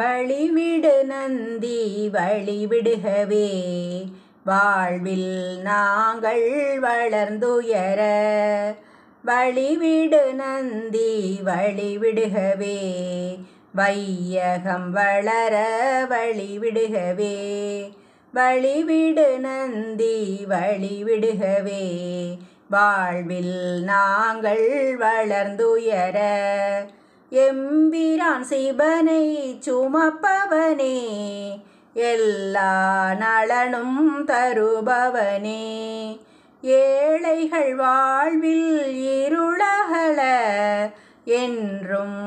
வழிவிடு நந்தி வழிவிடுகவே வாழ்வில் நாங்கள் வளர்ந்துயர வழிவிடு நந்தி வழிவிடுகவே வையகம் வளர வழிவிடுகவே வழிவிடு நந்தி வழிவிடுகவே வாழ்வில் நாங்கள் வளர்ந்துயர எம்பிரான் சிவனை சுமப்பவனே எல்லா நலனும் தருபவனே ஏழைகள் வாழ்வில் இருளகல என்றும்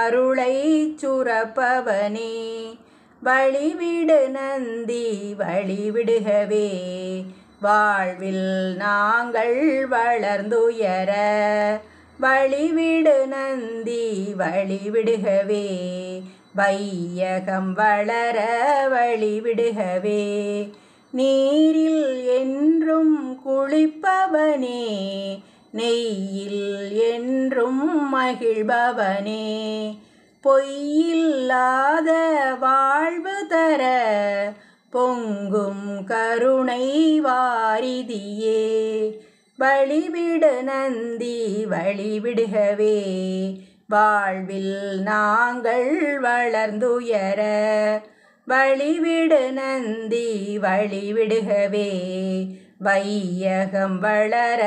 அருளை சுரப்பவனே வழிவிடு நந்தி வழிவிடுகவே வாழ்வில் நாங்கள் வளர்ந்துயர வழிவிடு நந்தி வழிவிடுகவே வையகம் வளர வழிவிடுகவே நீரில் என்றும் குளிப்பவனே நெய்யில் என்றும் மகிழ்பவனே பொய்யில்லாத வாழ்வு தர பொங்கும் கருணை வாரிதியே வழிவிட நந்தி வழிவிடுகவே வாழ்வில் நாங்கள் வளர்ந்துயர வழிவிடு நந்தி வழிவிடுகவே வையகம் வளர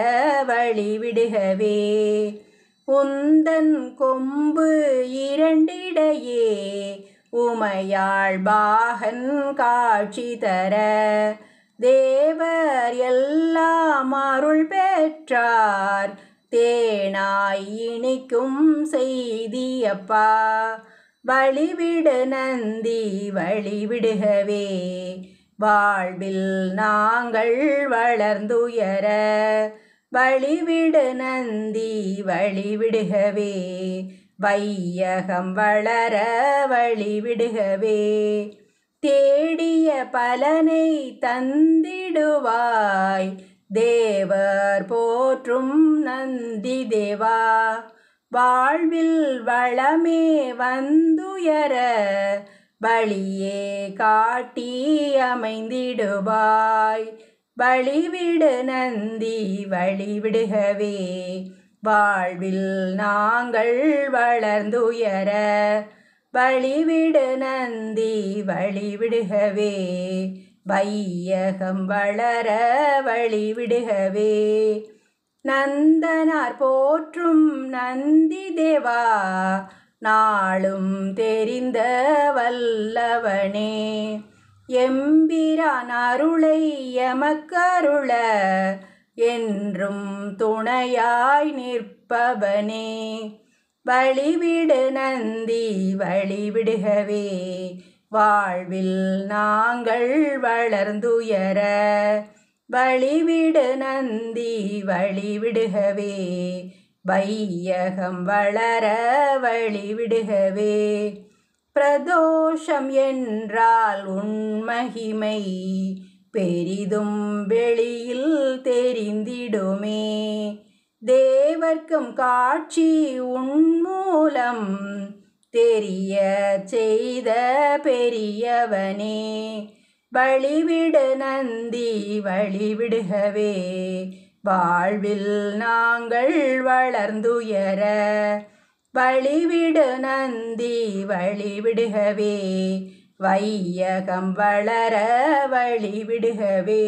வழிவிடுகவே உந்தன் கொம்பு இரண்டிடையே உமையாள் பாகன் காட்சி தர தேவர் எல்லாம் அருள் பெற்றார் தேனாய் இணைக்கும் செய்தியப்பா வழிவிடு நந்தி வழிவிடுகவே வாழ்வில் நாங்கள் வளர்ந்துயர வழிவிடு நந்தி வழிவிடுகவே வையகம் வளர வழிவிடுகவே தேடிய பலனை தந்திடுவாய் தேவர் போற்றும் நந்தி தேவா வாழ்வில் வளமே வந்துயர வழியே காட்டி அமைந்திடுவாய் வழிவிடு நந்தி வழிவிடுகவே வாழ்வில் நாங்கள் வளர்ந்துயர வழிவிடு நந்தி வழிவிடுகவே வையகம் வளர வழிவிடுகவே நந்தனார் போற்றும் நந்தி தேவா நாளும் தெரிந்த வல்லவனே எம்பிரான் அருளை எமக்கருள என்றும் துணையாய் நிற்பவனே வழிவிடு நந்தி வழிவிடுகவே வாழ்வில் நாங்கள் வளர்ந்துயர வழிவிடு நந்தி வழிவிடுகவே வையகம் வளர வழிவிடுகவே பிரதோஷம் என்றால் உண்மகிமை பெரிதும் வெளியில் தெரிந்திடுமே தேவர்க்கும் காட்சி உன்மூலம் தெரிய செய்த பெரியவனே வழிவிடு நந்தி வழிவிடுகவே வாழ்வில் நாங்கள் வளர்ந்துயர வழிவிடு நந்தி வழிவிடுகவே வையகம் வளர வழிவிடுகவே